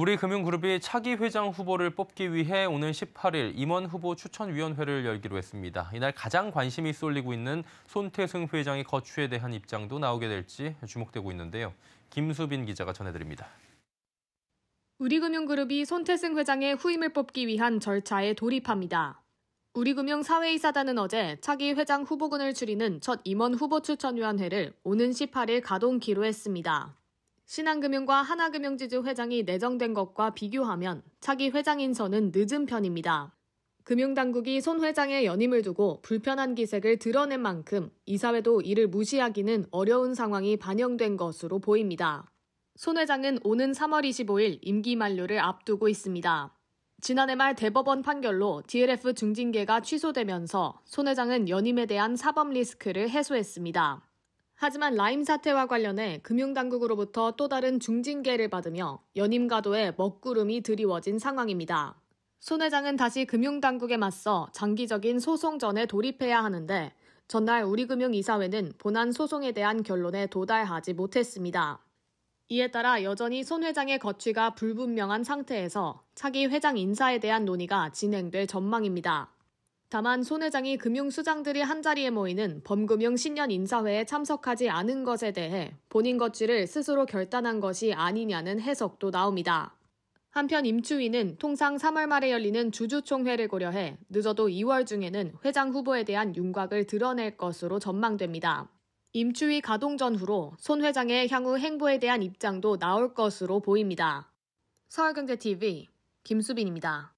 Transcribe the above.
우리금융그룹이 차기 회장 후보를 뽑기 위해 오는 18일 임원 후보 추천위원회를 열기로 했습니다. 이날 가장 관심이 쏠리고 있는 손태승 회장의 거취에 대한 입장도 나오게 될지 주목되고 있는데요. 김수빈 기자가 전해드립니다. 우리금융그룹이 손태승 회장의 후임을 뽑기 위한 절차에 돌입합니다. 우리금융 사회이사단은 어제 차기 회장 후보군을 추리는첫 임원 후보 추천위원회를 오는 18일 가동 기로했습니다. 신한금융과 하나금융지주 회장이 내정된 것과 비교하면 차기 회장 인선은 늦은 편입니다. 금융당국이 손 회장의 연임을 두고 불편한 기색을 드러낸 만큼 이사회도 이를 무시하기는 어려운 상황이 반영된 것으로 보입니다. 손 회장은 오는 3월 25일 임기 만료를 앞두고 있습니다. 지난해 말 대법원 판결로 DLF 중징계가 취소되면서 손 회장은 연임에 대한 사법 리스크를 해소했습니다. 하지만 라임 사태와 관련해 금융당국으로부터 또 다른 중징계를 받으며 연임가도에 먹구름이 드리워진 상황입니다. 손 회장은 다시 금융당국에 맞서 장기적인 소송전에 돌입해야 하는데 전날 우리금융이사회는 본안 소송에 대한 결론에 도달하지 못했습니다. 이에 따라 여전히 손 회장의 거취가 불분명한 상태에서 차기 회장 인사에 대한 논의가 진행될 전망입니다. 다만 손 회장이 금융수장들이 한자리에 모이는 범금융 신년 인사회에 참석하지 않은 것에 대해 본인 거취를 스스로 결단한 것이 아니냐는 해석도 나옵니다. 한편 임추위는 통상 3월 말에 열리는 주주총회를 고려해 늦어도 2월 중에는 회장 후보에 대한 윤곽을 드러낼 것으로 전망됩니다. 임추위 가동 전후로 손 회장의 향후 행보에 대한 입장도 나올 것으로 보입니다. 서울경제TV 김수빈입니다.